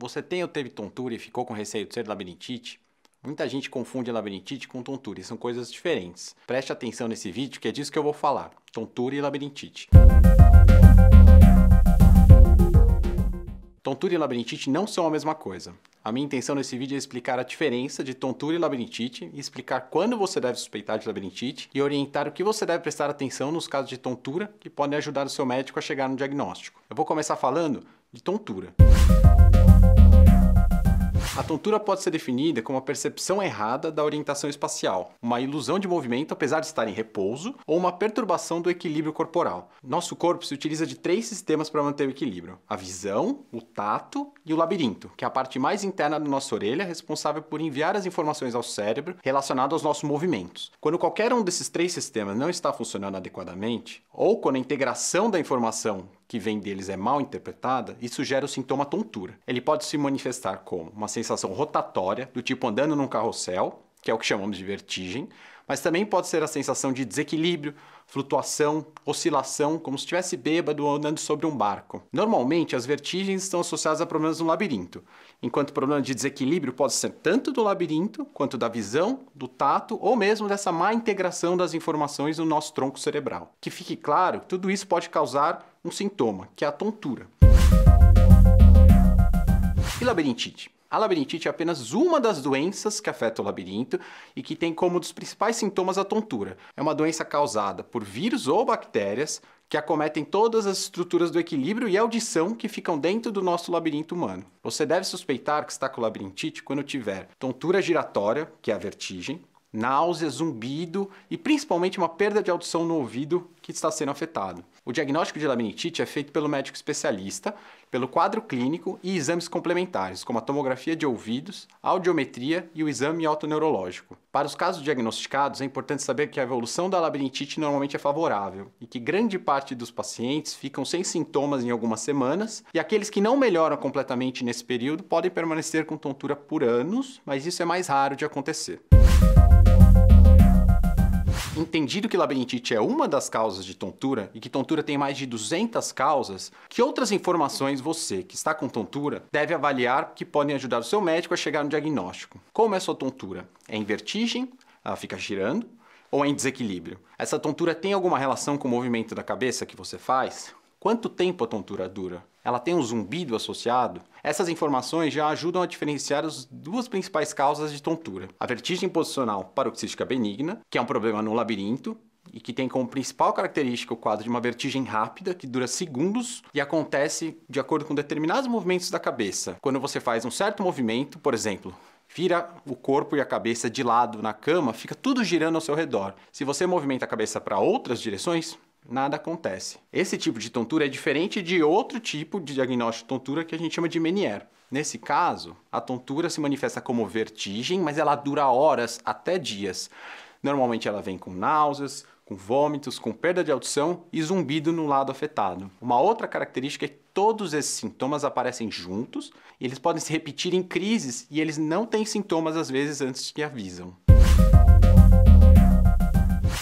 Você tem ou teve tontura e ficou com receio de ser labirintite? Muita gente confunde labirintite com tontura e são coisas diferentes. Preste atenção nesse vídeo que é disso que eu vou falar: tontura e labirintite. Tontura e labirintite não são a mesma coisa. A minha intenção nesse vídeo é explicar a diferença de tontura e labirintite, explicar quando você deve suspeitar de labirintite e orientar o que você deve prestar atenção nos casos de tontura que podem ajudar o seu médico a chegar no diagnóstico. Eu vou começar falando de tontura. A tontura pode ser definida como a percepção errada da orientação espacial, uma ilusão de movimento apesar de estar em repouso, ou uma perturbação do equilíbrio corporal. Nosso corpo se utiliza de três sistemas para manter o equilíbrio: a visão, o tato e o labirinto, que é a parte mais interna da nossa orelha, responsável por enviar as informações ao cérebro relacionadas aos nossos movimentos. Quando qualquer um desses três sistemas não está funcionando adequadamente, ou quando a integração da informação que vem deles é mal interpretada, isso gera o sintoma tontura. Ele pode se manifestar como uma sensação rotatória, do tipo andando num carrossel, que é o que chamamos de vertigem, mas também pode ser a sensação de desequilíbrio, flutuação, oscilação, como se estivesse bêbado ou andando sobre um barco. Normalmente, as vertigens estão associadas a problemas no labirinto, enquanto o problema de desequilíbrio pode ser tanto do labirinto, quanto da visão, do tato ou mesmo dessa má integração das informações no nosso tronco cerebral. Que fique claro, tudo isso pode causar um sintoma, que é a tontura. E labirintite? A labirintite é apenas uma das doenças que afeta o labirinto e que tem como um dos principais sintomas a tontura. É uma doença causada por vírus ou bactérias que acometem todas as estruturas do equilíbrio e audição que ficam dentro do nosso labirinto humano. Você deve suspeitar que está com labirintite quando tiver tontura giratória, que é a vertigem, náusea, zumbido e principalmente uma perda de audição no ouvido que está sendo afetado. O diagnóstico de labirintite é feito pelo médico especialista, pelo quadro clínico e exames complementares, como a tomografia de ouvidos, a audiometria e o exame autoneurológico. Para os casos diagnosticados, é importante saber que a evolução da labirintite normalmente é favorável e que grande parte dos pacientes ficam sem sintomas em algumas semanas e aqueles que não melhoram completamente nesse período podem permanecer com tontura por anos, mas isso é mais raro de acontecer entendido que labirintite é uma das causas de tontura e que tontura tem mais de 200 causas, que outras informações você, que está com tontura, deve avaliar que podem ajudar o seu médico a chegar no diagnóstico? Como é sua tontura? É em vertigem? Ela fica girando? Ou é em desequilíbrio? Essa tontura tem alguma relação com o movimento da cabeça que você faz? Quanto tempo a tontura dura? Ela tem um zumbido associado? Essas informações já ajudam a diferenciar as duas principais causas de tontura: a vertigem posicional paroxística benigna, que é um problema no labirinto, e que tem como principal característica o quadro de uma vertigem rápida, que dura segundos e acontece de acordo com determinados movimentos da cabeça. Quando você faz um certo movimento, por exemplo, vira o corpo e a cabeça de lado na cama, fica tudo girando ao seu redor. Se você movimenta a cabeça para outras direções, nada acontece. Esse tipo de tontura é diferente de outro tipo de diagnóstico de tontura que a gente chama de Meniere. Nesse caso, a tontura se manifesta como vertigem, mas ela dura horas até dias. Normalmente ela vem com náuseas, com vômitos, com perda de audição e zumbido no lado afetado. Uma outra característica é que todos esses sintomas aparecem juntos e eles podem se repetir em crises e eles não têm sintomas às vezes antes que avisam.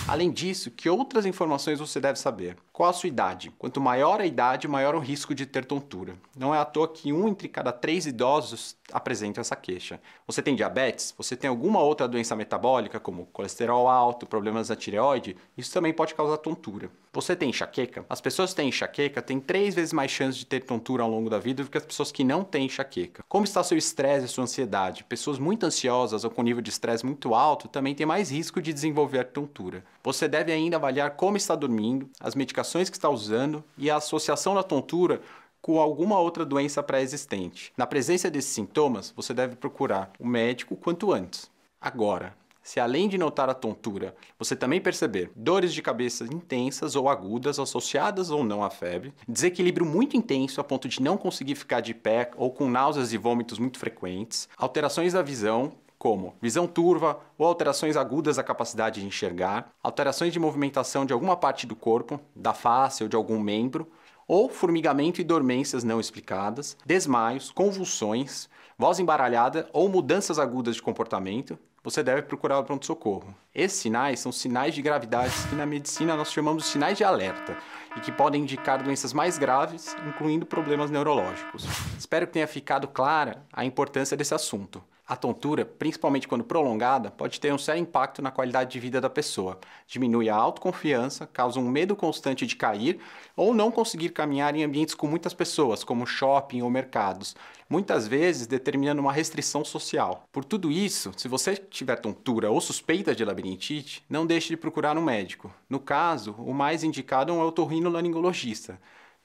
Além disso, que outras informações você deve saber? Qual a sua idade? Quanto maior a idade, maior o risco de ter tontura. Não é à toa que um entre cada três idosos apresenta essa queixa. Você tem diabetes? Você tem alguma outra doença metabólica, como colesterol alto, problemas na tireoide? Isso também pode causar tontura. Você tem enxaqueca? As pessoas que têm enxaqueca têm três vezes mais chance de ter tontura ao longo da vida do que as pessoas que não têm enxaqueca. Como está seu estresse e sua ansiedade? Pessoas muito ansiosas ou com nível de estresse muito alto também têm mais risco de desenvolver tontura. Você deve ainda avaliar como está dormindo, as medicações medicações que está usando e a associação da tontura com alguma outra doença pré-existente. Na presença desses sintomas, você deve procurar o um médico quanto antes. Agora, se além de notar a tontura, você também perceber dores de cabeça intensas ou agudas, associadas ou não à febre, desequilíbrio muito intenso a ponto de não conseguir ficar de pé ou com náuseas e vômitos muito frequentes, alterações da visão, como visão turva ou alterações agudas da capacidade de enxergar, alterações de movimentação de alguma parte do corpo, da face ou de algum membro, ou formigamento e dormências não explicadas, desmaios, convulsões, voz embaralhada ou mudanças agudas de comportamento, você deve procurar o pronto-socorro. Esses sinais são sinais de gravidade que na medicina nós chamamos de sinais de alerta e que podem indicar doenças mais graves, incluindo problemas neurológicos. Espero que tenha ficado clara a importância desse assunto. A tontura, principalmente quando prolongada, pode ter um sério impacto na qualidade de vida da pessoa. Diminui a autoconfiança, causa um medo constante de cair ou não conseguir caminhar em ambientes com muitas pessoas, como shopping ou mercados, muitas vezes determinando uma restrição social. Por tudo isso, se você tiver tontura ou suspeita de labirintite, não deixe de procurar um médico. No caso, o mais indicado é um otorrinolaringologista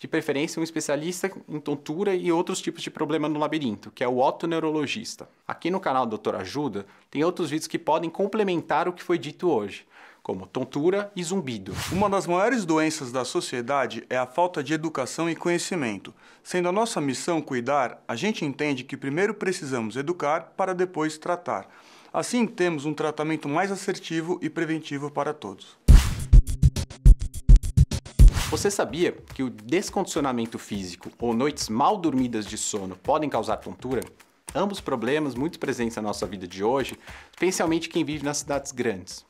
de preferência um especialista em tontura e outros tipos de problema no labirinto, que é o otoneurologista. Aqui no canal Doutor Ajuda tem outros vídeos que podem complementar o que foi dito hoje como tontura e zumbido. Uma das maiores doenças da sociedade é a falta de educação e conhecimento. Sendo a nossa missão cuidar, a gente entende que primeiro precisamos educar para depois tratar. Assim, temos um tratamento mais assertivo e preventivo para todos. Você sabia que o descondicionamento físico ou noites mal dormidas de sono podem causar tontura? Ambos problemas muito presentes na nossa vida de hoje, especialmente quem vive nas cidades grandes.